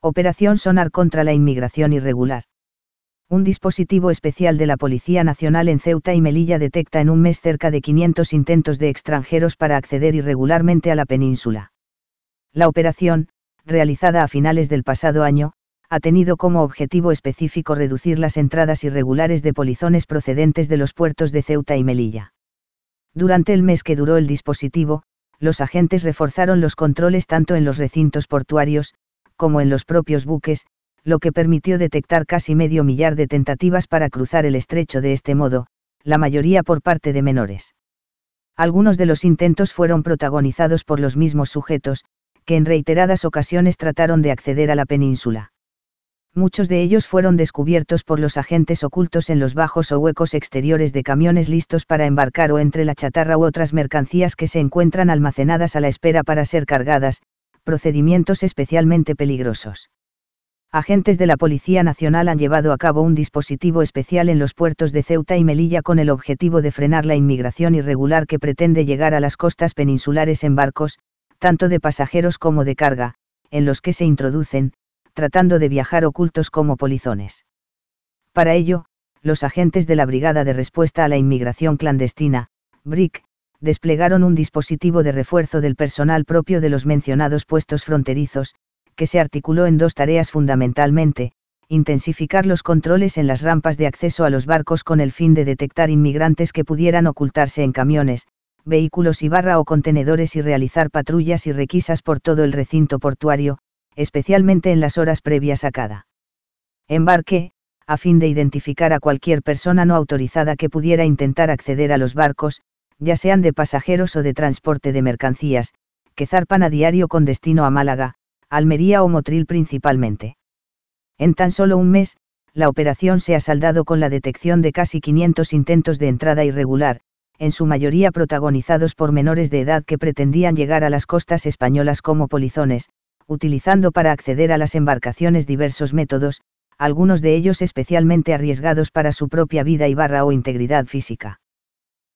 Operación Sonar contra la inmigración irregular. Un dispositivo especial de la Policía Nacional en Ceuta y Melilla detecta en un mes cerca de 500 intentos de extranjeros para acceder irregularmente a la península. La operación, realizada a finales del pasado año, ha tenido como objetivo específico reducir las entradas irregulares de polizones procedentes de los puertos de Ceuta y Melilla. Durante el mes que duró el dispositivo, los agentes reforzaron los controles tanto en los recintos portuarios, como en los propios buques, lo que permitió detectar casi medio millar de tentativas para cruzar el estrecho de este modo, la mayoría por parte de menores. Algunos de los intentos fueron protagonizados por los mismos sujetos, que en reiteradas ocasiones trataron de acceder a la península. Muchos de ellos fueron descubiertos por los agentes ocultos en los bajos o huecos exteriores de camiones listos para embarcar o entre la chatarra u otras mercancías que se encuentran almacenadas a la espera para ser cargadas, procedimientos especialmente peligrosos. Agentes de la Policía Nacional han llevado a cabo un dispositivo especial en los puertos de Ceuta y Melilla con el objetivo de frenar la inmigración irregular que pretende llegar a las costas peninsulares en barcos, tanto de pasajeros como de carga, en los que se introducen, tratando de viajar ocultos como polizones. Para ello, los agentes de la Brigada de Respuesta a la Inmigración Clandestina, BRIC, desplegaron un dispositivo de refuerzo del personal propio de los mencionados puestos fronterizos, que se articuló en dos tareas fundamentalmente, intensificar los controles en las rampas de acceso a los barcos con el fin de detectar inmigrantes que pudieran ocultarse en camiones, vehículos y barra o contenedores y realizar patrullas y requisas por todo el recinto portuario, especialmente en las horas previas a cada embarque, a fin de identificar a cualquier persona no autorizada que pudiera intentar acceder a los barcos, ya sean de pasajeros o de transporte de mercancías, que zarpan a diario con destino a Málaga, Almería o Motril principalmente. En tan solo un mes, la operación se ha saldado con la detección de casi 500 intentos de entrada irregular, en su mayoría protagonizados por menores de edad que pretendían llegar a las costas españolas como polizones, utilizando para acceder a las embarcaciones diversos métodos, algunos de ellos especialmente arriesgados para su propia vida y barra o integridad física.